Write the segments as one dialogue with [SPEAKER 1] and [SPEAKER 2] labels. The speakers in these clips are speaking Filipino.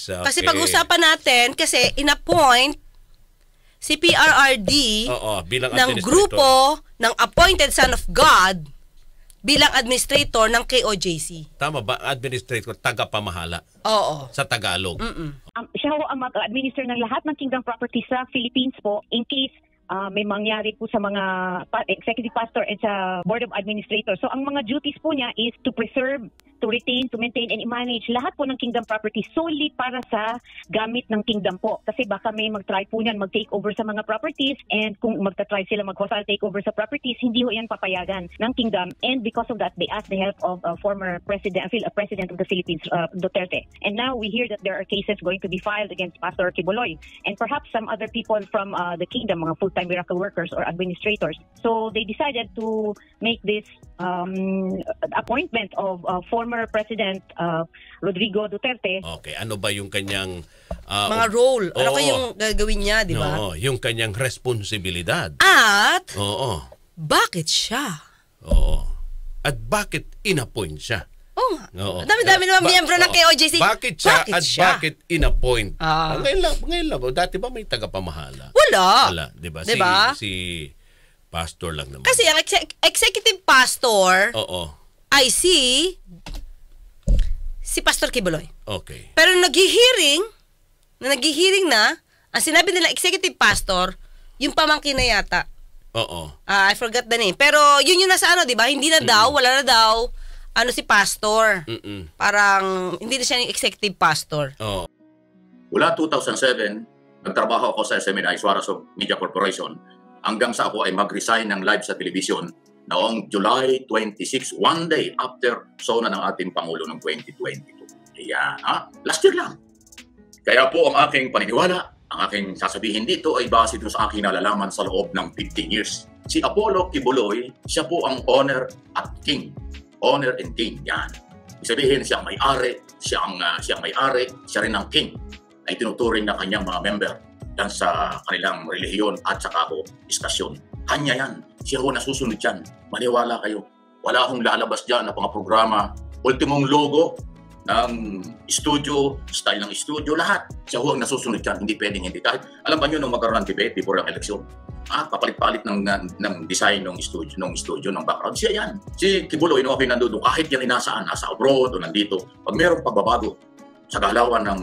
[SPEAKER 1] Yes. Okay. Kasi pag-usapan
[SPEAKER 2] natin, kasi inappoint si PRRD Oo, bilang ng grupo ng Appointed Son of God bilang administrator ng KOJC.
[SPEAKER 1] Tama ba? Administrator, tagapamahala. Oo. Sa Tagalog.
[SPEAKER 2] Um, siya ho ang mag-administer ng lahat ng kingdom properties sa Philippines
[SPEAKER 3] po in case uh, may mangyari po sa mga executive pastor and sa board of administrators. So ang mga duties po niya is to preserve to retain, to maintain, and manage lahat po ng kingdom property solely para sa gamit ng kingdom po. Kasi baka may mag-try po niyan mag-take over sa mga properties and kung magta-try sila mag-hostile take over sa properties, hindi ho yan papayagan ng kingdom. And because of that, they asked the help of a uh, former president, uh, president of the Philippines, uh, Duterte. And now we hear that there are cases going to be filed against Pastor Kiboloy and perhaps some other people from uh, the kingdom, mga full-time miracle workers or administrators. So they decided to make this
[SPEAKER 2] um, appointment of uh, former President uh, Rodrigo Duterte.
[SPEAKER 1] Okay, ano ba yung kanyang... Uh, Mga role, ano oo, ano yung
[SPEAKER 2] gagawin uh, niya, di ba? Oo,
[SPEAKER 1] yung kanyang responsibilidad.
[SPEAKER 2] At Oo, bakit siya?
[SPEAKER 1] oo. At bakit inappoint siya? Oo nga. Dami-dami naman miyembro ng oo. KOJC. Bakit siya Bakit at siya? bakit inappoint? Ah. Ah. ngayon lang, ngayon lang. Dati ba may tagapamahala?
[SPEAKER 2] Wala. Wala, di ba? Di Si,
[SPEAKER 1] si Pastor lang
[SPEAKER 2] naman. Kasi ang ex- executive pastor, Oo. I see si Pastor Kibuloy. Okay. Pero naghihiring, na naghihiring na, ang sinabi nila executive pastor, yung pamangkin na yata. Oo. Ah, I forgot the name. Pero yun yung nasa ano, di ba? Hindi na daw, wala na daw, ano si pastor. Mm-mm. Parang hindi na siya yung executive pastor.
[SPEAKER 3] Oo. Mula 2007, nagtrabaho ako sa SMNI Suarez Media Corporation hanggang sa ako ay mag-resign ng live sa television noong July 26, one day after sona ng ating Pangulo ng 2022. Kaya, ha? Ah, last year lang. Kaya po ang aking paniniwala, ang aking sasabihin dito ay base dun sa aking nalalaman sa loob ng 15 years. Si Apollo Kibuloy, siya po ang owner at king. Owner and king, yan. Sabihin, siya may-ari, siya ang, uh, siya may-ari, siya rin ang king ay tinuturing na kanyang mga member dyan sa kanilang relihiyon at saka kako istasyon. Kanya yan. Siya ho nasusunod yan. Maniwala kayo. Wala akong lalabas dyan na mga programa. Ultimong logo ng studio, style ng studio, lahat. Siya ho ang nasusunod yan. Hindi pwedeng hindi. Kahit alam ba nyo nung magkaroon ng debate before ang eleksyon, ah, papalit-palit ng, ng, design ng studio, ng studio, ng background. Siya yan. Si Kibuloy, nung ako nandun, kahit yan inasaan, nasa abroad o nandito, pag mayroong pagbabago sa galawan ng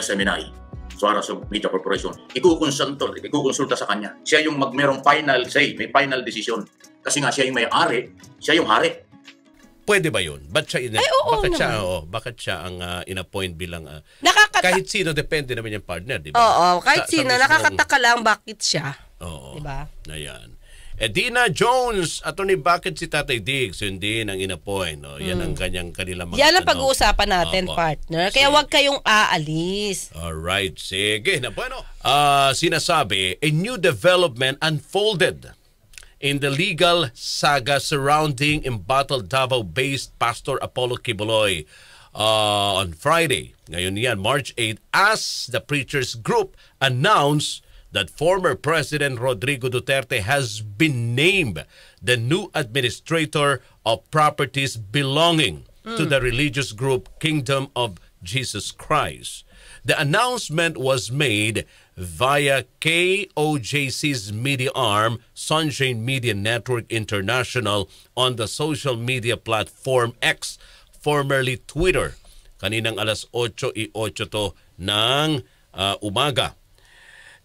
[SPEAKER 3] SMNI, Suarez sa Media Corporation, ikukonsulta, ikukonsulta sa kanya. Siya yung magmerong final say, may final decision. Kasi nga siya yung may-ari, siya yung hari. Pwede ba yun?
[SPEAKER 1] Ba't siya, ina- Ay, oo, bakit, siya oh, bakit siya ang uh, inappoint bilang uh, Nakakata- kahit sino, depende naman yung partner, di ba? Oo, kahit sa, sino, sa mismong, nakakataka
[SPEAKER 2] lang bakit siya. Oo, diba?
[SPEAKER 1] ayan. Edina Jones, ato ni bakit si Tatay Diggs, hindi nang inappoint. Eh, no? Yan ang hmm. kanyang kanila mga Yan ang pag-uusapan
[SPEAKER 2] natin, Opo. partner. Kaya huwag kayong aalis.
[SPEAKER 1] Alright, sige. Na bueno, ah, sinasabi, a new development unfolded in the legal saga surrounding embattled Davao-based Pastor Apollo Kibuloy uh, on Friday. Ngayon yan, March 8, as the preacher's group announced that former President Rodrigo Duterte has been named the new administrator of properties belonging mm. to the religious group Kingdom of Jesus Christ. The announcement was made via KOJC's media arm, Sunshine Media Network International, on the social media platform X, formerly Twitter. Kaninang alas 8.08 to ng uh, umaga.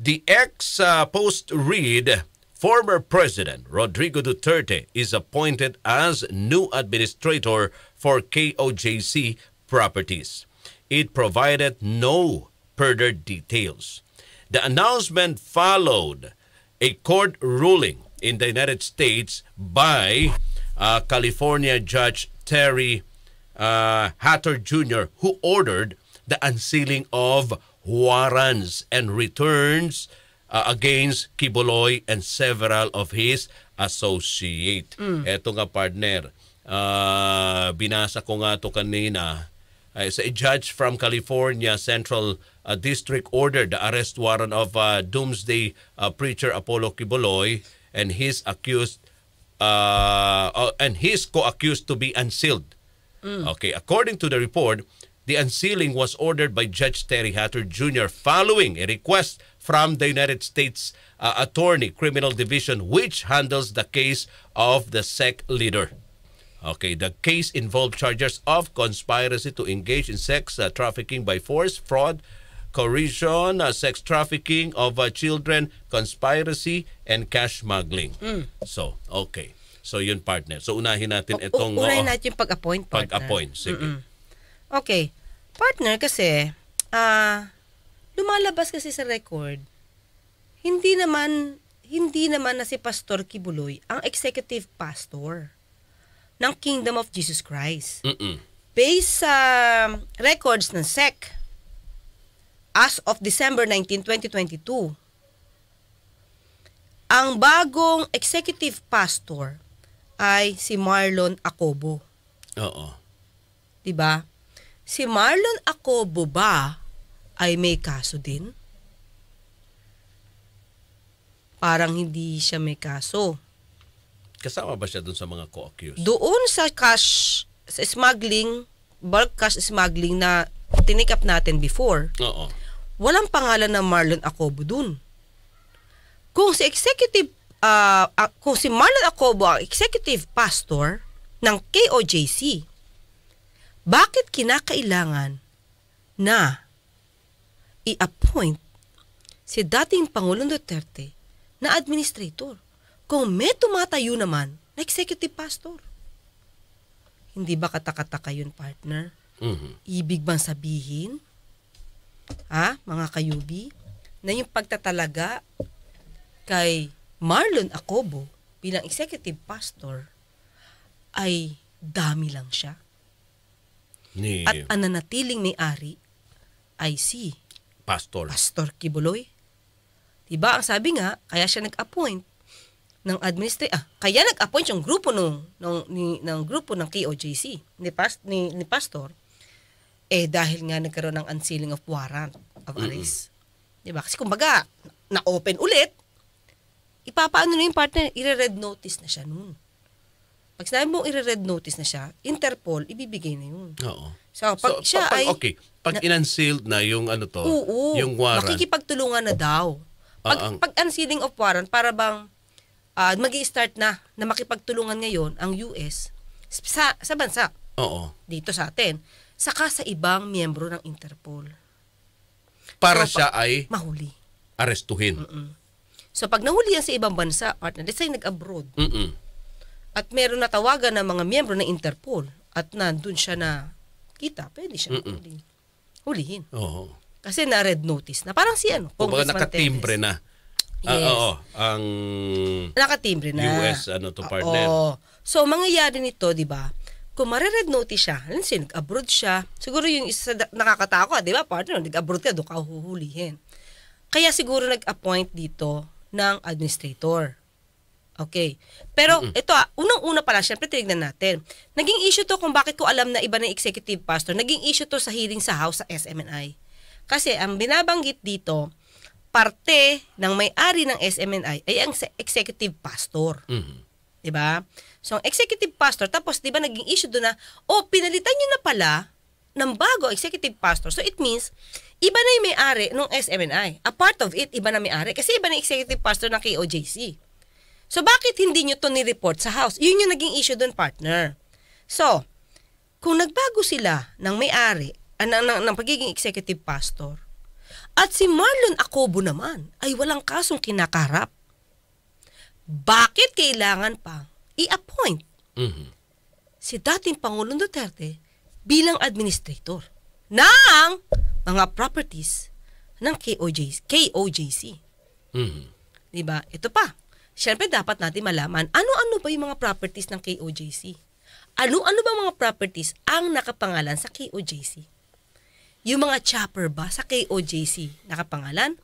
[SPEAKER 1] The ex-post uh, read former President Rodrigo Duterte is appointed as new administrator for KOJC properties. It provided no further details. The announcement followed a court ruling in the United States by uh, California Judge Terry uh, Hatter Jr., who ordered the unsealing of warrants and returns uh, against Kiboloy and several of his associate. Mm. Eto nga partner, uh, binasa ko nga to kanina. Uh, a judge from California Central uh, District ordered the arrest warrant of uh, doomsday uh, preacher Apollo Kiboloy and his accused uh, uh, and his co-accused to be unsealed. Mm. Okay, according to the report, the unsealing was ordered by Judge Terry Hatter Jr. following a request from the United States uh, Attorney Criminal Division which handles the case of the SEC leader. Okay, the case involved charges of conspiracy to engage in sex uh, trafficking by force, fraud, coercion, uh, sex trafficking of uh, children, conspiracy, and cash smuggling. Mm. So, okay. So, yun partner. So, unahin natin o, itong... Unahin natin
[SPEAKER 2] yung pag-appoint, partner. Pag-appoint, sige. Mm-mm. Okay. Partner kasi, ah, uh, lumalabas kasi sa record, hindi naman, hindi naman na si Pastor Kibuloy ang executive pastor ng Kingdom of Jesus Christ. Mm-mm. Based sa records ng SEC, as of December 19, 2022, ang bagong executive pastor ay si Marlon Acobo. Oo. 'Di ba? si Marlon Acobo ba ay may kaso din? Parang hindi siya may kaso.
[SPEAKER 1] Kasama ba siya doon sa mga co-accused?
[SPEAKER 2] Doon sa cash, sa smuggling, bulk cash smuggling na tinikap natin before. Oo. Walang pangalan ng Marlon Acobo doon. Kung si executive, uh, uh, kung si Marlon Acobo ang executive pastor ng KOJC, bakit kinakailangan na i-appoint si dating Pangulong Duterte na administrator kung may tumatayo naman na executive pastor? Hindi ba katakataka yun, partner? Mm-hmm. Ibig bang sabihin, ha, mga kayubi, na yung pagtatalaga kay Marlon Acobo bilang executive pastor ay dami lang siya ni at ang may-ari ay si Pastor. Pastor Kibuloy. Diba? Ang sabi nga, kaya siya nag-appoint ng administrate ah, kaya nag-appoint yung grupo nung, nung ni, ng grupo ng KOJC ni, pas, ni, ni pastor eh dahil nga nagkaroon ng unsealing of warrant of arrest. Mm-hmm. 'Di ba? Kasi kumbaga na-open ulit ipapaano na yung partner, ire-red notice na siya noon. Pag sinabi mong i-red notice na siya, Interpol, ibibigay na yun. Oo. So, pag so, siya pag, ay... Okay, pag na,
[SPEAKER 1] inunsealed na yung ano to, oo, yung warrant...
[SPEAKER 2] makikipagtulungan na daw. Pag, uh, ang, pag unsealing of warrant, para bang uh, ah, mag start na na makipagtulungan ngayon ang US sa, sa bansa. Oo. Dito sa atin. Saka sa ibang miyembro ng Interpol. Para so, siya pa, ay... Mahuli.
[SPEAKER 1] Arestuhin. Mm-mm.
[SPEAKER 2] So pag nahuli yan sa ibang bansa, partner, let's say nag-abroad. Mm-mm at meron na tawagan ng mga miyembro ng Interpol at nandun siya na kita, pwede siya hulihin. Hulihin. Oo. Kasi na red notice na. Parang si ano, Congressman Kumbaga nakatimbre na. Ah, yes. Ah, oo, ang nakatimbre na. US
[SPEAKER 1] ano to ah, partner. Oo.
[SPEAKER 2] So mangyayari nito, 'di ba? Kung mare-red notice siya, alin siya, nag-abroad siya. Siguro yung isa nakakatakot, 'di ba? Partner, nag-abroad ka, do ka huhulihin. Kaya siguro nag-appoint dito ng administrator Okay. Pero Mm-mm. ito, ah, unang-una pala, syempre tinignan natin. Naging issue to kung bakit ko alam na iba na executive pastor. Naging issue to sa hearing sa House sa SMNI. Kasi ang binabanggit dito, parte ng may-ari ng SMNI ay ang executive pastor. Mm-hmm. 'Di ba? So ang executive pastor tapos 'di ba naging issue do na oh pinalitan niyo na pala ng bago executive pastor. So it means iba na 'yung may-ari ng SMNI. A part of it iba na may-ari kasi iba na executive pastor ng KOJC. So, bakit hindi nyo to ni-report sa house? Yun yung naging issue dun, partner. So, kung nagbago sila ng may-ari, ah, ng, ng, ng pagiging executive pastor, at si Marlon Acobo naman ay walang kasong kinakarap, bakit kailangan pa i-appoint mm-hmm. si dating Pangulong Duterte bilang administrator ng mga properties ng KOJ, KOJC. Mm-hmm. Diba? Ito pa, syempre dapat natin malaman, ano-ano ba yung mga properties ng KOJC? Ano-ano ba mga properties ang nakapangalan sa KOJC? Yung mga chopper ba sa KOJC nakapangalan?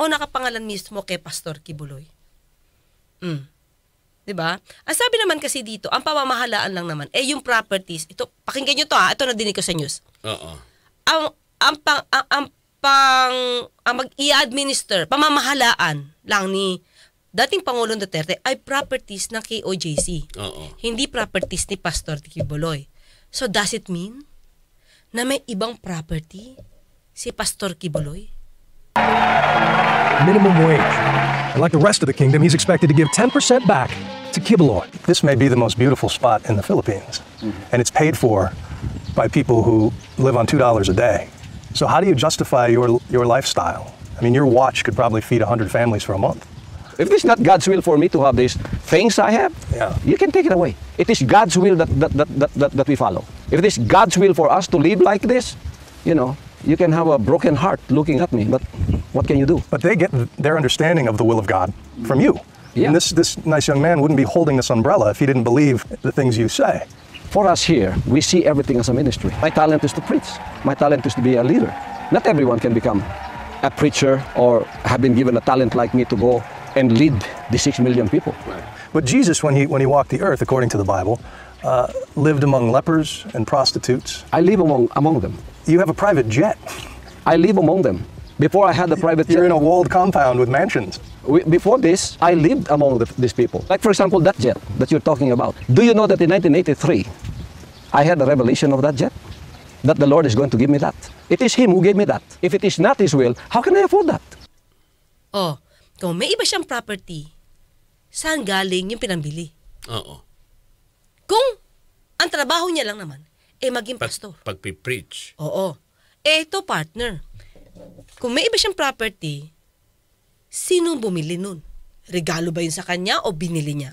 [SPEAKER 2] O nakapangalan mismo kay Pastor Kibuloy? Mm. 'Di ba? Ang sabi naman kasi dito, ang pamamahalaan lang naman eh yung properties. Ito pakinggan niyo to ha, ito na dinig ko sa news. Oo. Ang ang pang ang, ang pang ang mag-i-administer, pamamahalaan lang ni dating Pangulong Duterte ay properties ng OJC. Oo. Hindi properties ni Pastor Tiki Boloy. So does it mean na may ibang property si Pastor Kiboloy? Minimum wage. And like the rest of the kingdom, he's expected to give 10% back to Kiboloy. This may be the most beautiful spot in the Philippines, mm-hmm. and it's paid for by people who live on $2 a day. So how do you justify your, your lifestyle? I mean, your watch could probably feed 100 families for a month. If it's not God's will for me to have these things I have, yeah. you can take it away. It is God's will that,
[SPEAKER 3] that, that, that, that we follow. If it is God's will for us to live like this, you know, you can
[SPEAKER 2] have a broken heart looking at me, but what can you do? But they get their understanding of the will of God from you. Yeah. And this, this nice young man wouldn't be holding this umbrella if he didn't believe the things you say. For us here, we see everything as a ministry. My talent is to preach. My talent is to be a leader. Not everyone can become a preacher or have been given a talent like me to go and lead the six million people. But Jesus, when he, when he walked the earth, according to the Bible, uh, lived among lepers and prostitutes. I live among, among them. You have a private jet.
[SPEAKER 1] I live among them. Before I had the private You're jet. You're in a walled compound with mansions. We, before this, I lived among the, these people. Like, for example, that jet that you're talking about. Do you know that in 1983, I had a revelation of that jet? That the Lord is going to give me that. It is Him who gave me that. If it is not His will, how can I afford that?
[SPEAKER 2] Oh. Kung may iba siyang property, saan galing yung pinambili? Oo. Kung ang trabaho niya lang naman, eh maging Pag, pastor.
[SPEAKER 1] Pagpipreach.
[SPEAKER 2] Oo. Eh ito partner, kung may iba siyang property, sino bumili nun? Regalo ba yun sa kanya o binili niya?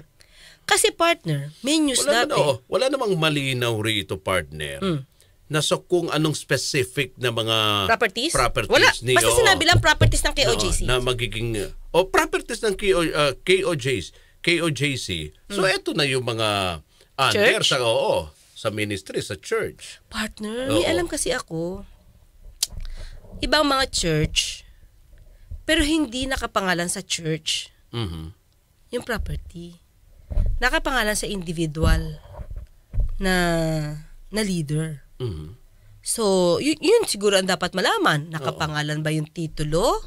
[SPEAKER 2] Kasi partner, may news wala dati. Na, oh, wala
[SPEAKER 1] namang malinaw rito partner. Mm na sa kung anong specific na mga properties, properties Wala. ni Basta sinabi
[SPEAKER 2] lang properties ng KOJC. Oo,
[SPEAKER 1] na magiging o oh,
[SPEAKER 2] properties ng KO,
[SPEAKER 1] uh, ah, KOJC, KOJC. So hmm. ito na yung mga ah, under sa oo, sa ministry, sa church.
[SPEAKER 2] Partner, oo. may alam kasi ako. Ibang mga church pero hindi nakapangalan sa church. Mm-hmm. Yung property. Nakapangalan sa individual na na leader. Mm-hmm. So, y- yun siguro ang dapat malaman. Nakapangalan Oo. ba yung titulo?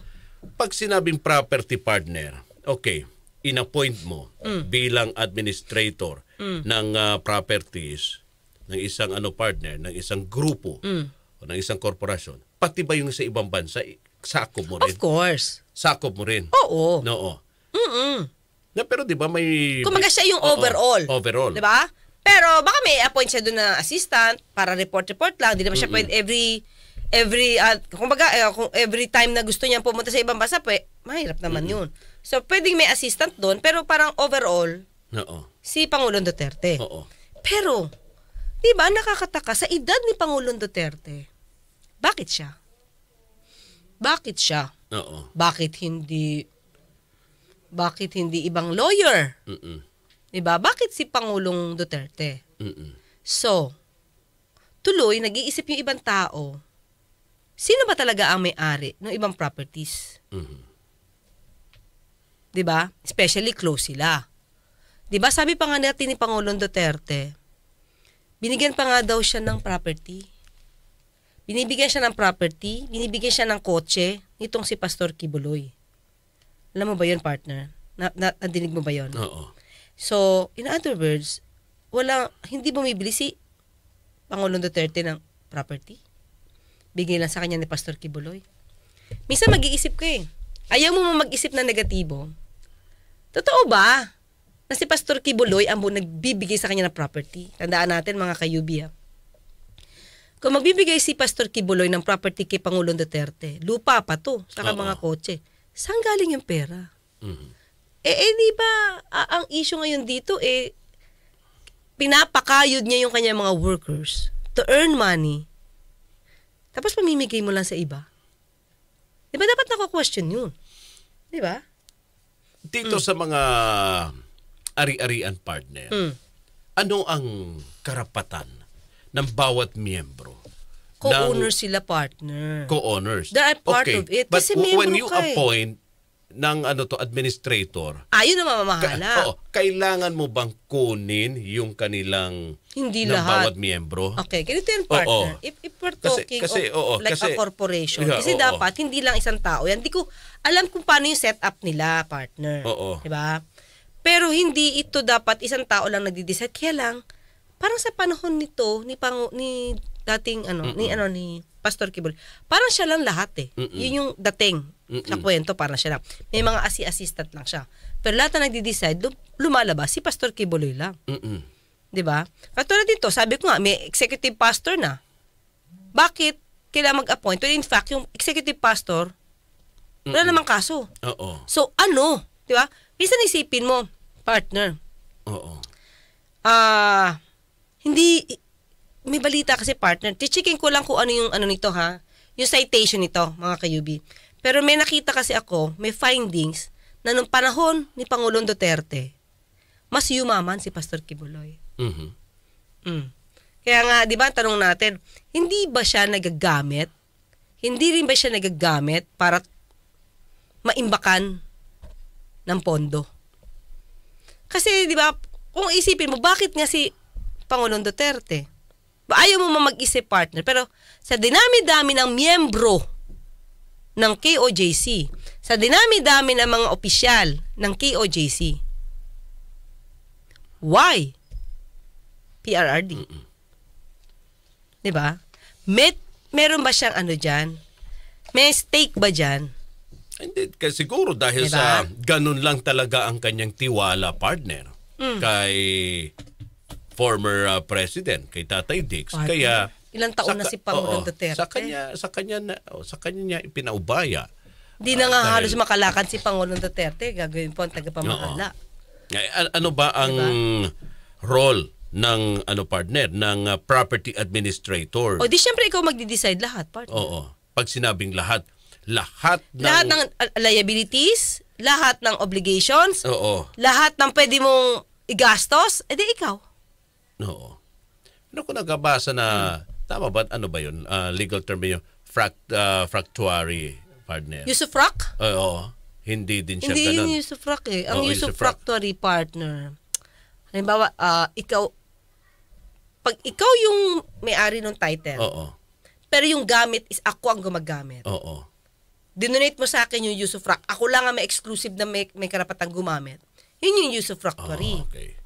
[SPEAKER 1] Pag sinabing property partner, okay, inappoint mo mm. bilang administrator mm. ng uh, properties ng isang ano partner, ng isang grupo mm. o ng isang korporasyon. Pati ba yung sa ibang bansa, sakop mo rin? Of course. Sakop mo rin? Oo. Oo. No, Mm-mm. Na pero 'di ba may Kumaga siya yung overall. Overall. 'Di ba?
[SPEAKER 2] Pero baka may appoint siya doon na assistant para report-report lang. Hindi naman siya mm-hmm. pwede every every uh, ah, baga uh, eh, kung every time na gusto niya pumunta sa ibang bansa, pwede, mahirap naman mm-hmm. 'yun. So pwedeng may assistant doon pero parang overall Oo. Si Pangulong Duterte. Oo. Pero 'di ba nakakataka sa edad ni Pangulong Duterte? Bakit siya? Bakit siya? Oo. Bakit hindi bakit hindi ibang lawyer? Mm-mm Diba? Bakit si Pangulong Duterte? Mm-mm. So, tuloy, nag-iisip yung ibang tao, sino ba talaga ang may-ari ng ibang properties? Mm-hmm. Diba? Especially close sila. Diba sabi pa nga natin ni Pangulong Duterte, binigyan pa nga daw siya ng property. Binibigyan siya ng property, binibigyan siya ng kotse, nitong si Pastor Kibuloy. Alam mo ba yon partner? Na, na, nadinig mo ba yon? Oo. So, in other words, wala, hindi bumibili si Pangulong Duterte ng property. Bigay lang sa kanya ni Pastor Kibuloy. Minsan mag-iisip ko eh. Ayaw mo mag-isip na negatibo. Totoo ba? Na si Pastor Kibuloy ang nagbibigay sa kanya ng property. Tandaan natin mga kayubi ha. Ah. Kung magbibigay si Pastor Kibuloy ng property kay Pangulong Duterte, lupa pa to, saka Oo. mga kotse, saan galing yung pera? Mm-hmm. Eh, eh di ba, a- ang issue ngayon dito eh, pinapakayod niya yung kanya mga workers to earn money. Tapos pamimigay mo lang sa iba. Di ba dapat nako-question yun? Di ba?
[SPEAKER 1] Dito mm. sa mga ari-arian partner, mm. ano ang karapatan ng bawat miyembro?
[SPEAKER 2] Co-owners sila partner.
[SPEAKER 1] Co-owners. They are part okay. of it. But Kasi when you ka eh. appoint ng ano to administrator.
[SPEAKER 2] Ayun ah, na mamahala. Ka-
[SPEAKER 1] oh, kailangan mo bang kunin yung kanilang
[SPEAKER 2] hindi ng lahat. bawat miyembro? Okay, ganito yung partner. Oh, oh. If, if we're talking kasi, kasi, of, oh, like kasi, a corporation, yeah, kasi oh, dapat oh. hindi lang isang tao yan. Hindi ko alam kung paano yung setup nila, partner. Oo. Oh, oh. Diba? Pero hindi ito dapat isang tao lang nagdi-decide. Kaya lang, parang sa panahon nito, ni, Pangu, ni dating ano, Mm-mm. ni ano, ni Pastor Kibul, parang siya lang lahat eh. Mm-mm. Yun yung dating Mm-mm. sa kwento, parang siya lang. May mga assistant lang siya. Pero lahat na nagde-decide, lumalabas si Pastor Kibuloy lang. Mm-mm. 'Di ba? Katulad dito, sabi ko nga, may executive pastor na. Bakit kailangan mag-appoint? Well, in fact, yung executive pastor, wala Mm-mm. namang kaso. Oo. So, ano? 'Di ba? Minsan isipin mo, partner. Oo. Ah, uh, hindi may balita kasi partner. Chichikin ko lang kung ano yung ano nito ha. Yung citation nito, mga kayubi. Pero may nakita kasi ako, may findings na nung panahon ni Pangulong Duterte, mas yumaman si Pastor Kibuloy. Mm-hmm. Mm. Kaya nga, di ba, tanong natin, hindi ba siya nagagamit? Hindi rin ba siya nagagamit para maimbakan ng pondo? Kasi, di ba, kung isipin mo, bakit nga si Pangulong Duterte, ayaw mo mag-isip partner. Pero sa dinami-dami ng miyembro ng KOJC, sa dinami-dami ng mga opisyal ng KOJC, why PRRD? Mm-mm. 'Di ba? May meron ba siyang ano diyan? May stake ba diyan?
[SPEAKER 1] Hindi, kasi siguro dahil diba? sa ganun lang talaga ang kanyang tiwala partner mm. kay former uh, president kay Tatay Dix. Ay, Kaya
[SPEAKER 2] ilang taon sa, na si Pangulong oh, Duterte? Sa kanya sa kanya na, oh,
[SPEAKER 1] sa kanya niya ipinaubaya. Hindi na nga uh, halos
[SPEAKER 2] makalakan si Pangulong Duterte, gagawin po ang tagapamahala.
[SPEAKER 1] Uh, ano ba ang diba? role ng ano partner ng uh, property administrator. O di
[SPEAKER 2] syempre ikaw magde-decide lahat, partner. Oo.
[SPEAKER 1] Pag sinabing lahat, lahat ng lahat ng
[SPEAKER 2] uh, liabilities, lahat ng obligations, oo. Lahat ng pwede mong igastos, edi eh, ikaw.
[SPEAKER 1] No. Ano ko nagabasa na, tama ba, ano ba yun? Uh, legal term yun, fract, uh, fractuary partner.
[SPEAKER 2] Usufruct?
[SPEAKER 1] Oo. oo. Hindi din siya Hindi ganun. yung
[SPEAKER 2] usufruct eh. Ang Oo, usufructuary partner. Halimbawa, ah, ikaw, pag ikaw yung may-ari ng title, Oo. pero yung gamit is ako ang gumagamit. Oo. Dinonate mo sa akin yung usufruct. Ako lang ang may exclusive na may, may karapatang gumamit. Yun yung usufructuary. Ah, okay.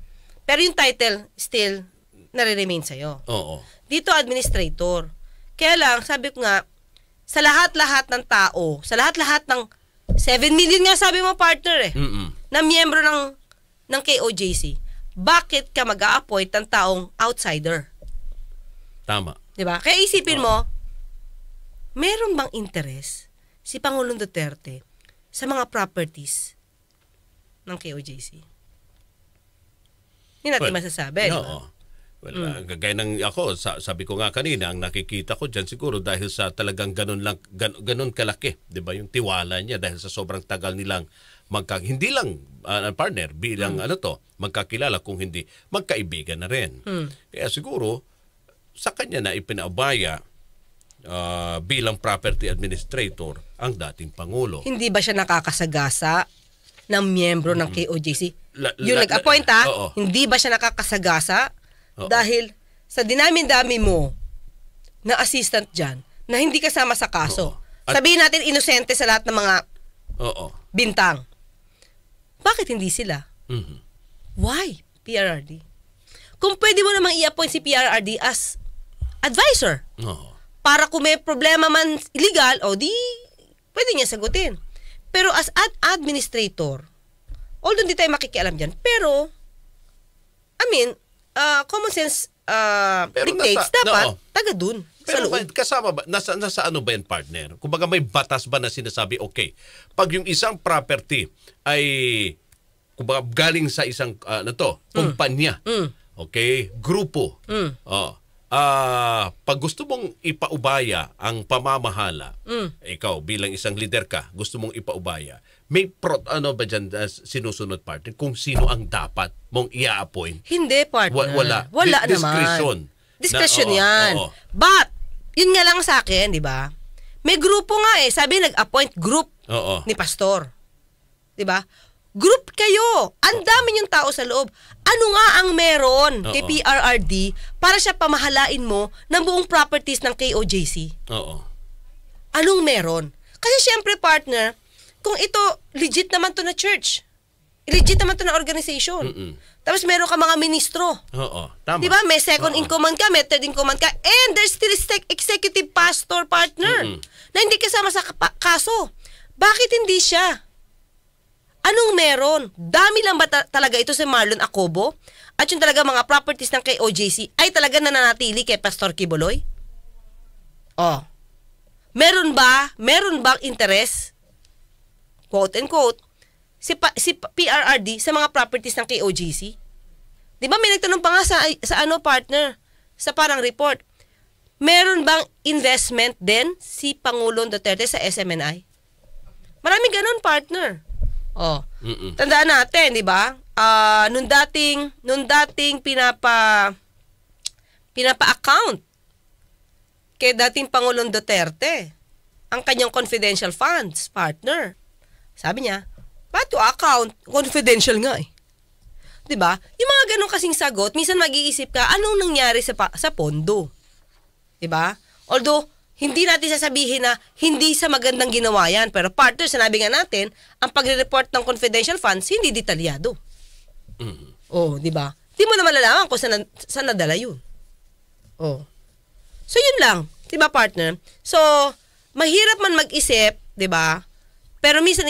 [SPEAKER 2] Pero yung title, still, nare-remain sa'yo. Oo. Dito, administrator. Kaya lang, sabi ko nga, sa lahat-lahat ng tao, sa lahat-lahat ng 7 million nga sabi mo partner eh, Mm-mm. na miyembro ng, ng KOJC, bakit ka mag appoint ng taong outsider? Tama. Di ba? Kaya isipin mo, meron bang interes si Pangulong Duterte sa mga properties ng KOJC? Hindi natin well, masasabi. No. Diba? Well, mm. uh,
[SPEAKER 1] ah, gaya ng ako, sabi ko nga kanina, ang nakikita ko dyan siguro dahil sa talagang ganun, lang, gan, ganun kalaki, di ba, yung tiwala niya dahil sa sobrang tagal nilang magka, hindi lang uh, partner, bilang mm. ano to, magkakilala kung hindi, magkaibigan na rin. Mm. Kaya siguro, sa kanya na ipinaabaya uh, ah, bilang property administrator ang dating Pangulo. Hindi
[SPEAKER 2] ba siya nakakasagasa ng miyembro mm ng KOJC? La, yung la, nag-appoint ah, hindi ba siya nakakasagasa? Oo. Dahil sa dinamin-dami mo na assistant dyan, na hindi kasama sa kaso. At, Sabihin natin inosente sa lahat ng mga oo. bintang. Bakit hindi sila? Mm-hmm. Why PRRD? Kung pwede mo namang i-appoint si PRRD as advisor. Oo. Para kung may problema man illegal, o di, pwede niya sagutin. Pero as ad administrator, Although hindi tayo makikialam dyan. Pero, I mean, uh, common sense
[SPEAKER 1] uh, pero dictates nasa, dapat no, taga dun. Pero ba, kasama ba, nasa, nasa ano ba yan partner? Kung baga may batas ba na sinasabi, okay, pag yung isang property ay kung baga, galing sa isang, uh, ah, na ano to, mm. kumpanya, mm. Mm. okay, grupo, mm. uh, uh, pag gusto mong ipaubaya ang pamamahala, mm. ikaw bilang isang lider ka, gusto mong ipaubaya, may pro, ano ba dyan uh, sinusunod partner kung sino ang dapat mong i-appoint? Hindi, partner. Wa- wala. Wala Di- discretion. naman. Discretion. Discretion na, yan. Oo.
[SPEAKER 2] But, yun nga lang sa akin, di ba? May grupo nga eh. Sabi nag-appoint group oo. ni pastor. Di ba? Group kayo. Ang dami niyong tao sa loob. Ano nga ang meron Oo. kay PRRD para siya pamahalain mo ng buong properties ng KOJC? Oo. Anong meron? Kasi syempre partner, kung ito, legit naman to na church. Legit naman to na organization. Mm-mm. Tapos meron ka mga ministro.
[SPEAKER 1] Oo, tama. Diba? May second Oo. in
[SPEAKER 2] command ka, may third in command ka, and there's still executive pastor partner Mm-mm. na hindi kasama sa kaso. Bakit hindi siya? Anong meron? Dami lang ba ta- talaga ito si Marlon Acobo? At yung talaga mga properties ng kay OJC ay talaga nananatili kay Pastor Kiboloy? Oh. Meron ba? Meron bang interest quote and quote, si, pa, si PRRD sa mga properties ng KOGC. Di ba may nagtanong pa nga sa, sa ano partner, sa parang report, meron bang investment din si Pangulong Duterte sa SMNI? Marami ganun partner. Oh. Mm-mm. Tandaan natin, di ba? Uh, nung dating nung dating pinapa pinapa-account kay dating Pangulong Duterte ang kanyang confidential funds partner. Sabi niya, ba't account? Confidential nga eh. 'Di ba? Yung mga ganun kasing sagot, minsan mag-iisip ka, anong nangyari sa, sa pondo? 'Di ba? Although, hindi natin sasabihin na hindi sa magandang ginawa yan. Pero partner, sinabi nga natin, ang pagre-report ng confidential funds, hindi detalyado. mm Oh, di ba? Di mo na malalaman kung saan, saan nadala yun. Oh. So, yun lang. Di ba, partner? So, mahirap man mag-isip, di ba? Pero minsan,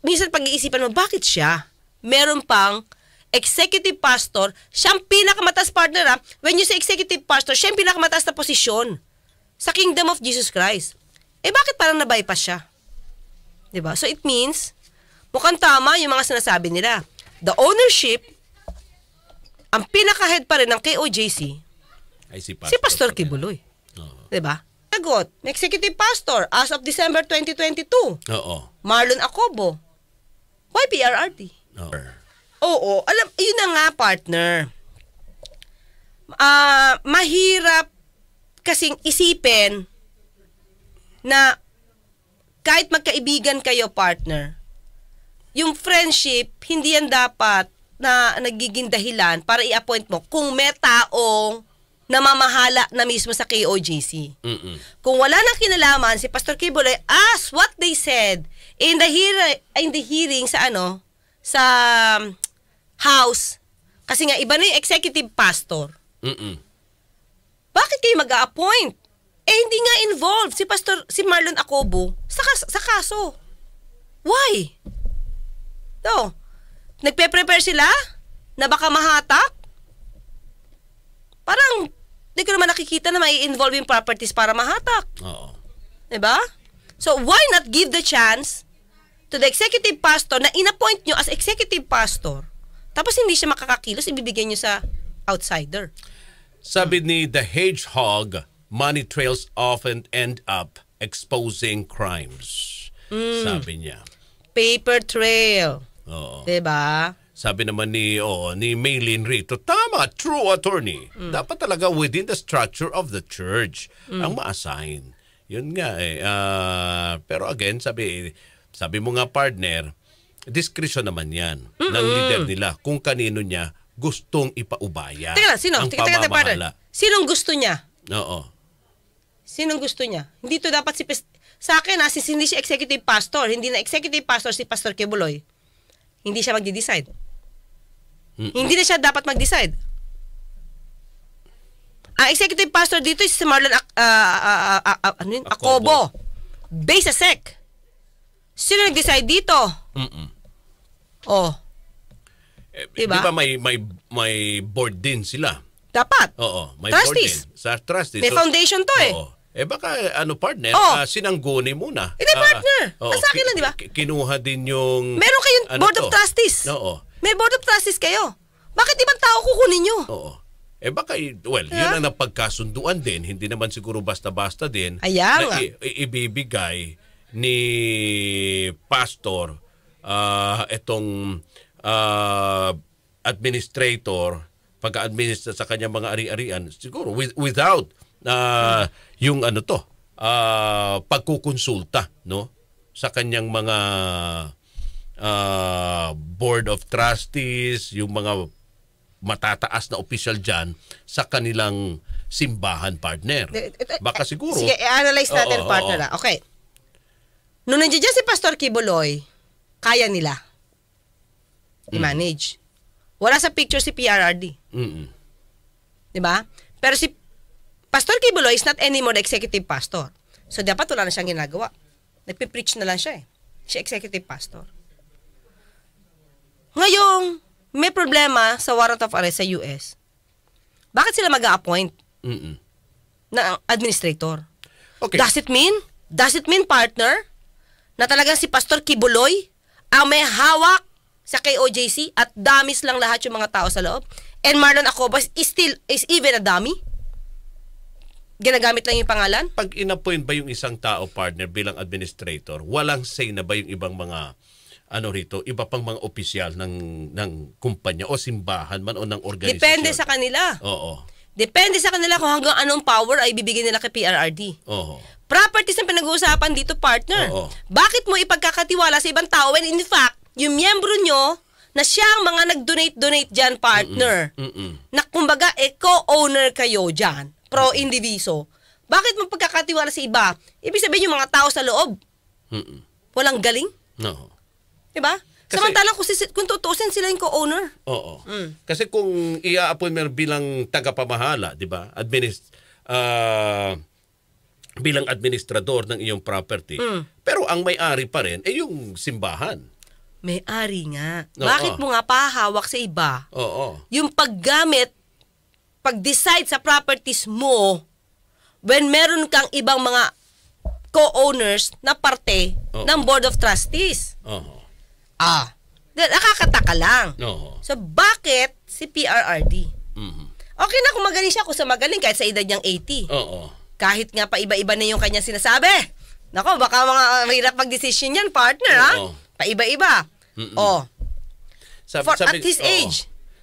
[SPEAKER 2] minsan pag-iisipan mo, bakit siya? Meron pang executive pastor, siyang pinakamataas partner ha. Ah. When you say executive pastor, siya yung pinakamataas na posisyon sa kingdom of Jesus Christ. Eh bakit parang na-bypass siya? ba? Diba? So it means, mukhang tama yung mga sinasabi nila. The ownership, ang pinaka-head pa rin ng KOJC,
[SPEAKER 1] Ay, si Pastor, si Pastor
[SPEAKER 2] Kibuloy. Oh. ba? Diba? sagot, Executive Pastor, as of December 2022. Oo. Marlon Acobo. Why PRRT? Oo. Oo. Alam, yun na nga, partner. Uh, mahirap kasing isipin na kahit magkaibigan kayo, partner, yung friendship, hindi yan dapat na nagiging dahilan para i-appoint mo kung may taong namamahala na mismo sa KOJC. Mm-mm. Kung wala nang kinalaman si Pastor Kibuloy as what they said in the hearing in the hearing sa ano sa um, house kasi nga iba na yung executive pastor. Mm-mm. Bakit kayo mag-appoint? Eh hindi nga involved si Pastor si Marlon Acobo sa kas- sa kaso. Why? No. Nagpe-prepare sila na baka mahatak? Parang hindi ko naman nakikita na may involving properties para mahatak. Oo. Diba? So, why not give the chance to the executive pastor na inappoint nyo as executive pastor, tapos hindi siya makakakilos, ibibigay nyo sa outsider.
[SPEAKER 1] Sabi ni The Hedgehog, money trails often end up exposing crimes.
[SPEAKER 2] Mm. Sabi niya. Paper trail. Oo. Diba?
[SPEAKER 1] Sabi naman ni oh, ni Maylin Rito, tama, true attorney. Mm. Dapat talaga within the structure of the church mm. ang ma-assign. Yun nga eh. Uh, pero again, sabi sabi mo nga partner, discretion naman 'yan Mm-mm. ng leader nila kung kanino niya gustong ipaubaya. Teka, sino? Ang teka, teka, teka,
[SPEAKER 2] Sinong gusto niya? Oo. Sinong gusto niya? Hindi to dapat si sa akin ha, si hindi si executive pastor, hindi na executive pastor si Pastor Kebuloy. Hindi siya magde-decide. Mm-mm. Hindi na siya dapat mag-decide. Ang executive pastor dito is si Marlon uh, uh, uh, uh, ano yun? Acobo. Based sa SEC. Sino nag-decide dito? Mm-mm. Oh.
[SPEAKER 1] Eh, diba? Di ba may, may, may board din sila? Dapat. Oo. May trustees. board din. Sa trustees. May so, foundation to eh. Oo. Eh baka ano partner, oh. uh, sinangguni muna. Hindi eh, partner. Uh, oh, Sa akin lang, di ba? Kinuha din yung Meron kayong ano board to? of trustees. Oo.
[SPEAKER 2] May board of trustees kayo. Bakit ibang tao kukunin nyo? Oo.
[SPEAKER 1] Eh baka, well, yeah. yun ang napagkasunduan din. Hindi naman siguro basta-basta din Ayaw. na ibibigay ni pastor uh, itong uh, administrator pag-administer sa kanyang mga ari-arian siguro with, without uh, yung ano to uh, pagkukonsulta no sa kanyang mga uh, board of trustees, yung mga matataas na official dyan sa kanilang simbahan partner.
[SPEAKER 2] Baka siguro... Sige, i analyze natin oh, partner. Oh, oh. Okay. Nung nandiyan si Pastor Kiboloy, kaya nila i-manage. Mm. Wala sa picture si PRRD. Mm-mm. Di ba? Pero si Pastor Kiboloy is not anymore executive pastor. So dapat wala na siyang ginagawa. Nagpe-preach na lang siya eh. Si executive pastor. Ngayong may problema sa warrant of arrest sa US, bakit sila mag appoint mm na administrator? Okay. Does it mean? Does it mean, partner, na talagang si Pastor Kibuloy ang may hawak sa KOJC at damis lang lahat yung mga tao sa loob? And Marlon Acobas is still, is even a dummy? ginagamit lang yung pangalan? Pag
[SPEAKER 1] inappoint ba yung isang tao partner bilang administrator, walang say na ba yung ibang mga ano rito, iba pang mga opisyal ng ng kumpanya o simbahan man o ng organisasyon. Depende sa kanila. Oo.
[SPEAKER 2] Depende sa kanila kung hanggang anong power ay bibigyan nila kay PRRD. Oo. Properties ang pinag-uusapan dito, partner. Oo. Bakit mo ipagkakatiwala sa ibang tao when in fact, yung miyembro nyo na siya ang mga nag-donate-donate dyan, partner. Mm-mm. Mm-mm. Na kumbaga, eh, co-owner kayo dyan, pro-indiviso. Bakit mo pagkakatiwala sa iba? Ibig sabihin yung mga tao sa loob, Mm-mm. walang galing? No. 'Di ba? Samantalang kung, si, kung tutusin sila yung co-owner.
[SPEAKER 1] Oo. Mm. Kasi kung i-appoint mo bilang tagapamahala, 'di ba? Administ uh, bilang administrador ng iyong property. Mm. Pero ang may-ari pa rin ay eh, yung simbahan.
[SPEAKER 2] May-ari nga. Oo. Bakit mo nga pahawak sa iba? Oo. Yung paggamit, pag-decide sa properties mo when meron kang ibang mga co-owners na parte Oo. ng Board of Trustees. Oo. Ah. Nakakataka lang. Oo. So, bakit si PRRD? Mm-hmm. Okay na kung magaling siya, kung sa magaling, kahit sa edad niyang 80. Oo. Kahit nga pa iba-iba na yung kanya sinasabi. Nako, baka mga hirap mag-decision yan, partner, ha? Oo. Paiba-iba.
[SPEAKER 1] Mm-mm. Oh. Sabi, For sabi, at his oo. age.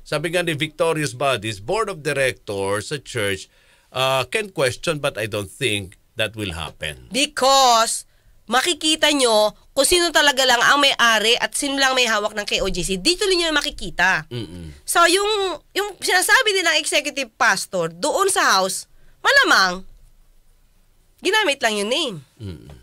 [SPEAKER 1] Sabi nga ni Victorious Bodies, Board of Directors sa church uh, can question but I don't think that will happen.
[SPEAKER 2] Because makikita nyo kung sino talaga lang ang may-ari at sino lang may hawak ng KOGC. Dito nyo makikita. Mm-mm. So, yung, yung sinasabi din ng executive pastor doon sa house, malamang, ginamit lang yung name. mm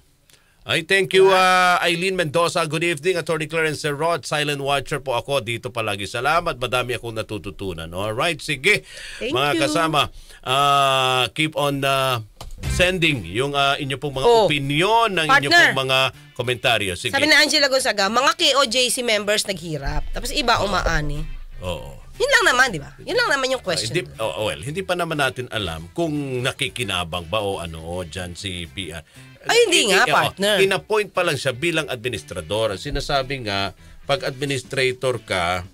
[SPEAKER 1] Ay, thank you, diba? uh, Eileen Mendoza. Good evening, Attorney Clarence Rod. Silent watcher po ako dito palagi. Salamat. Madami akong natututunan. All right, sige. Thank mga you. kasama, uh, keep on... Uh, sending yung uh, inyo pong mga Oo. Oh. opinion ng inyo pong mga komentaryo. Sige. Sabi na
[SPEAKER 2] Angela Gonzaga, mga KOJC members naghirap. Tapos iba umaani. Oo. Yun lang naman, di ba? Yun lang naman yung ah, question. Hindi,
[SPEAKER 1] oh, oh, well, hindi pa naman natin alam kung nakikinabang ba o ano o dyan si PR. Ay, hindi nga, oo, oh, partner. Inappoint pa lang siya bilang administrador. Sinasabi nga, pag administrator ka,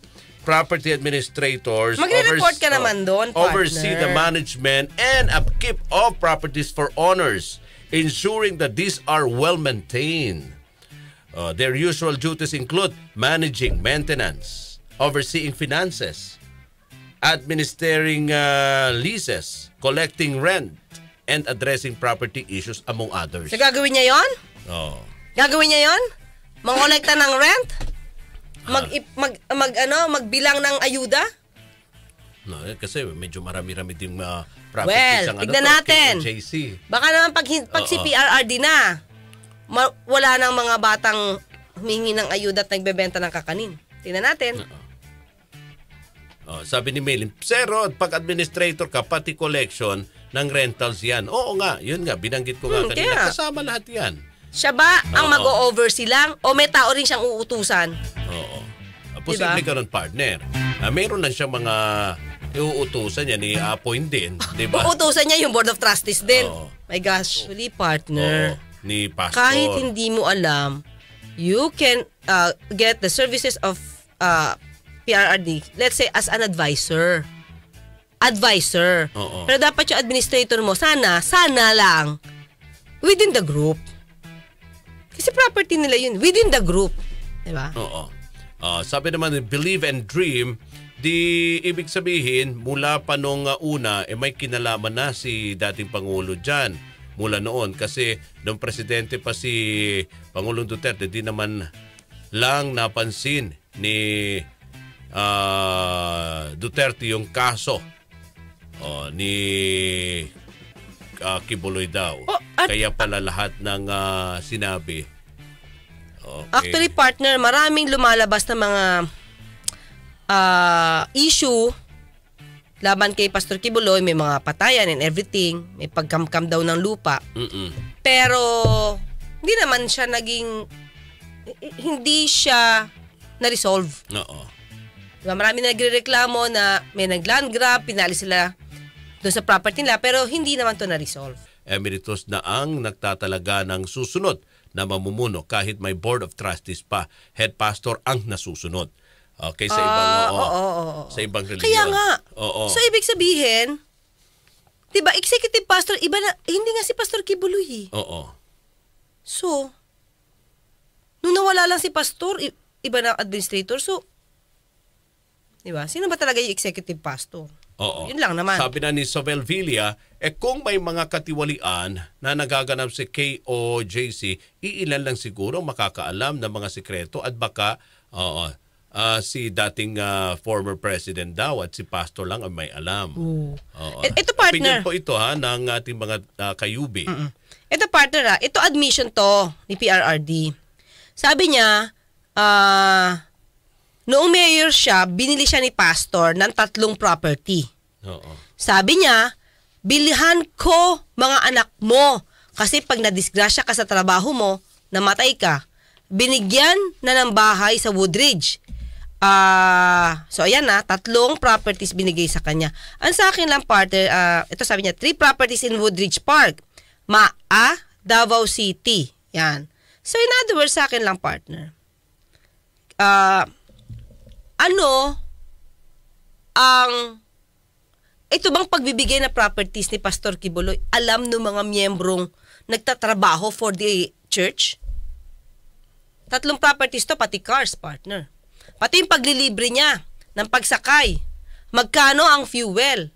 [SPEAKER 1] property administrators Magre-report ka naman oh,
[SPEAKER 2] doon, partner. oversee the
[SPEAKER 1] management and upkeep of properties for owners, ensuring that these are well maintained. Uh, their usual duties include managing maintenance, overseeing finances, administering uh, leases, collecting rent, and addressing property issues among others.
[SPEAKER 2] So gagawin niya yon? Oo. Oh. Gagawin niya yon? Mangolekta ng rent? mag, mag, mag, ano, magbilang ng ayuda?
[SPEAKER 1] No, eh, kasi medyo marami-rami din uh, ah,
[SPEAKER 2] profit well, isang ano tignan ano, natin. JC. Baka naman pag, pag si PRRD na, ma- wala nang mga batang humingi ng ayuda at nagbebenta ng kakanin. Tingnan natin. Uh-oh.
[SPEAKER 1] Oh, sabi ni Melin Sir Rod, pag administrator ka, pati collection ng rentals yan. Oo nga, yun nga, binanggit ko nga hmm, kanina. Kaya. Kasama
[SPEAKER 2] lahat yan. Siya ba ang Oo. mag o over lang o may tao rin siyang uutusan? Oo. Ah, diba? Posible ka
[SPEAKER 1] nun, partner. Ah, meron na siyang mga iuutusan niya, ni-appoint din. Di ba? Uutusan niya yung
[SPEAKER 2] board of trustees din. Oh. My gosh, really Oo, partner.
[SPEAKER 1] ni pastor. Kahit hindi
[SPEAKER 2] mo alam, you can uh, get the services of uh, PRRD, let's say as an advisor. Advisor. Oo. Pero dapat yung administrator mo, sana, sana lang, within the group. Kasi property nila yun within the group. Diba?
[SPEAKER 1] Oo. Uh, sabi naman, believe and dream, di ibig sabihin mula pa nung ah, una, eh, may kinalaman na si dating Pangulo dyan mula noon. Kasi nung presidente pa si Pangulong Duterte, di naman lang napansin ni uh, Duterte yung kaso oh, ni uh, Kibuloy daw. Oh, at, Kaya pala lahat ng uh, sinabi Okay. Actually,
[SPEAKER 2] partner, maraming lumalabas na mga uh, issue laban kay Pastor Kibuloy, may mga patayan and everything, may pagkamkam daw ng lupa. Mm-mm. Pero hindi naman siya naging hindi siya na-resolve. Oo. Diba, marami na nagrereklamo na may nag-land grab, pinali sila doon sa property nila, pero hindi naman to na-resolve.
[SPEAKER 1] Emeritus na ang nagtatalaga ng susunod na mamumuno kahit may board of trustees pa. Head pastor ang nasusunod. Okay, sa ibang uh, oo, oh, oo, sa ibang religion. Kaya nga. Oo. So
[SPEAKER 2] ibig sabihin, 'di ba, executive pastor iba na eh, hindi nga si Pastor Kibuloy. Eh. Oo. So nung nawala lang si pastor, iba na administrator. So 'di ba? Sino ba talaga yung executive pastor?
[SPEAKER 1] Oo. Yun lang naman. Sabi na ni Sobel Villa, eh kung may mga katiwalian na nagaganap si KOJC, iilan lang siguro makakaalam ng mga sikreto at baka oo, uh, si dating uh, former president daw at si pastor lang ang may alam. Oo. Oo. E, ito partner. Opinion po ito ha ng ating mga uh, kayubi.
[SPEAKER 2] Ito partner ha, ito admission to ni PRRD. Sabi niya, ah... Uh, Noong mayor siya, binili siya ni pastor ng tatlong property. Oo. Sabi niya, bilihan ko mga anak mo. Kasi pag nadisgrasya ka sa trabaho mo, namatay ka, binigyan na ng bahay sa Woodridge. Ah, uh, so ayan na, tatlong properties binigay sa kanya. Ang sa akin lang partner, uh, ito sabi niya, three properties in Woodridge Park, Maa, Davao City. Yan. So in other words, sa akin lang partner. Ah, uh, ano ang ito bang pagbibigay na properties ni Pastor Kibuloy alam ng mga miyembrong nagtatrabaho for the church? Tatlong properties to, pati cars, partner. Pati yung paglilibre niya ng pagsakay. Magkano ang fuel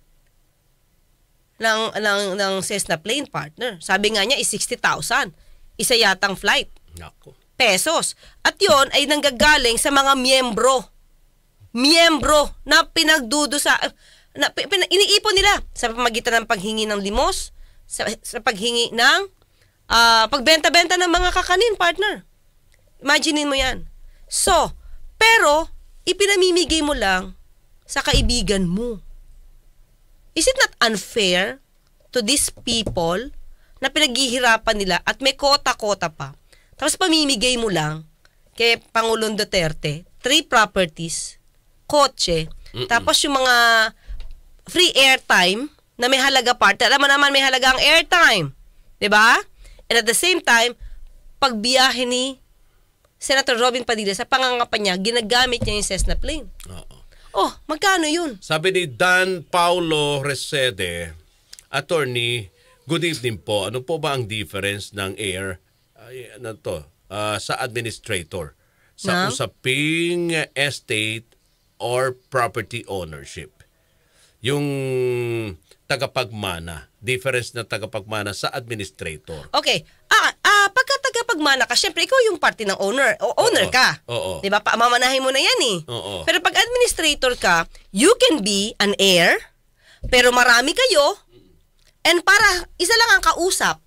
[SPEAKER 2] ng, ng, ng Cessna plane, partner? Sabi nga niya, is 60,000. Isa yatang flight. Nako. Pesos. At yon ay nanggagaling sa mga miyembro miyembro na pinagdudusa na pin, iniipon nila sa pamagitan ng paghingi ng limos, sa, sa paghingi ng uh, pagbenta-benta ng mga kakanin, partner. Imaginein mo 'yan. So, pero ipinamimigay mo lang sa kaibigan mo. Is it not unfair to these people na pinaghihirapan nila at may kota-kota pa? Tapos pamimigay mo lang kay Pangulong Duterte, three properties kotse, Mm-mm. tapos yung mga free airtime na may halaga part, alam mo naman may halaga ang airtime. ba? Diba? And at the same time, pagbiyahe ni Senator Robin Padilla sa pangangapa niya, ginagamit niya yung Cessna plane. Oo. Oh, magkano yun?
[SPEAKER 1] Sabi ni Dan Paulo Resede, attorney, good evening po. Ano po ba ang difference ng air ay, ano to, uh, sa administrator? Sa no? usaping estate or property ownership. Yung tagapagmana, difference na tagapagmana sa administrator.
[SPEAKER 2] Okay. Ah, ah pagka tagapagmana ka, syempre ikaw yung party ng owner. O, owner oo, ka. Oo. 'Di ba? Mamanahin mo na 'yan eh. Oo. Pero pag administrator ka, you can be an heir, pero marami kayo and para isa lang ang kausap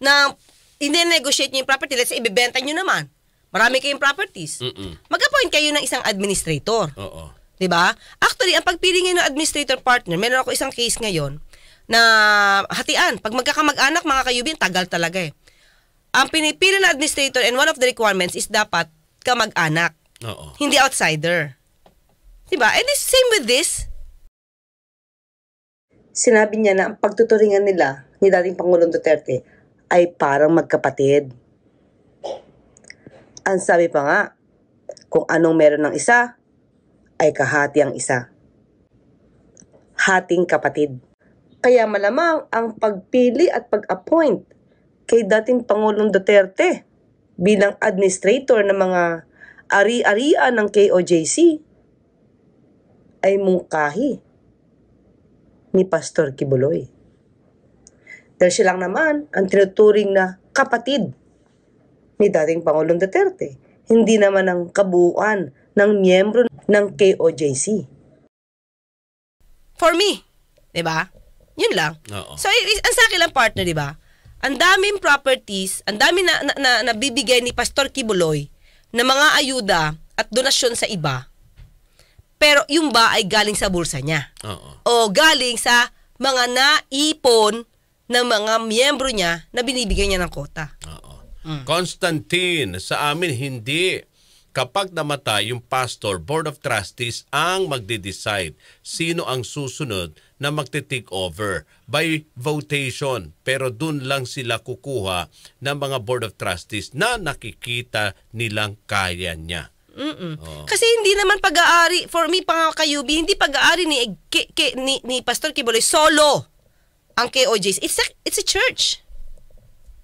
[SPEAKER 2] na ine-negotiate niyo yung property, let's say ibebenta niyo naman. Marami kayong properties. Mag-appoint kayo ng isang administrator. Oo. 'Di ba? Actually, ang pagpili ng administrator partner, meron ako isang case ngayon na hatian. Pag magkakamag-anak, mga kayubin, tagal talaga eh. Ang pinipili na administrator and one of the requirements is dapat kamag-anak. Oo. Hindi outsider. 'Di ba? And it's same with this. Sinabi niya na ang pagtuturingan nila ni dating Pangulong Duterte ay parang magkapatid. Ang sabi pa nga, kung anong meron ng isa, ay kahati ang isa. Hating kapatid. Kaya malamang ang pagpili at pag-appoint kay dating Pangulong Duterte bilang administrator ng mga ari-arian ng KOJC ay mungkahi ni Pastor Kibuloy. Dahil siya lang naman ang tinuturing na kapatid ni dating Pangulong Duterte, hindi naman ang kabuuan ng miyembro ng KOJC. For me, 'di ba? Yun lang. Oo. So is, ang sa akin lang partner, 'di ba? Ang daming properties, ang dami na, na, na nabibigay ni Pastor Kibuloy na mga ayuda at donasyon sa iba. Pero yung ba ay galing sa bulsa niya? Oo. O galing sa mga naipon ng mga miyembro niya na binibigyan niya ng kota. Oo.
[SPEAKER 1] Mm. Constantine, sa amin hindi. Kapag namatay yung pastor, board of trustees ang magde-decide sino ang susunod na magte-take over by votation. Pero dun lang sila kukuha ng mga board of trustees na nakikita nilang kaya niya.
[SPEAKER 2] Oh. Kasi hindi naman pag-aari, for me, kayubi, hindi pag-aari ni, ki, eh, ki, ni, ni Pastor Kibuloy, solo ang KOJs. It's a, it's a church.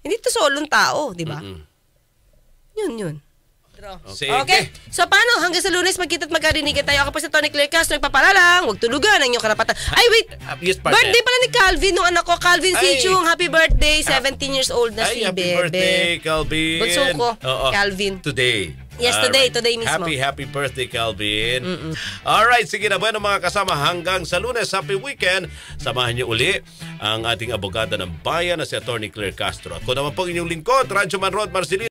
[SPEAKER 2] Hindi to solong tao, di ba? Mm-mm. Yun, yun. Okay. okay. So paano? Hanggang sa lunes magkita at magkarinigan tayo. Ako pa si Tony Claire Castro, nagpapalalang. Huwag tulugan ang iyong karapatan. Ay, wait. Ah, birthday pala ni Calvin nung anak ko. Calvin ay. Sichung, happy birthday. 17 years old na ay, si happy Bebe. happy birthday,
[SPEAKER 1] Calvin. Bunso ko, Oo, Calvin. Today. Yesterday, today. Right. Today mismo. Happy, happy birthday, Calvin. Mm-mm. Alright, sige na. Bueno, mga kasama, hanggang sa lunes. Happy weekend. Samahan niyo uli ang ating abogada ng bayan na si Attorney Claire Castro. Ako naman pong inyong lingkod, Rancho Manrod Marcelino.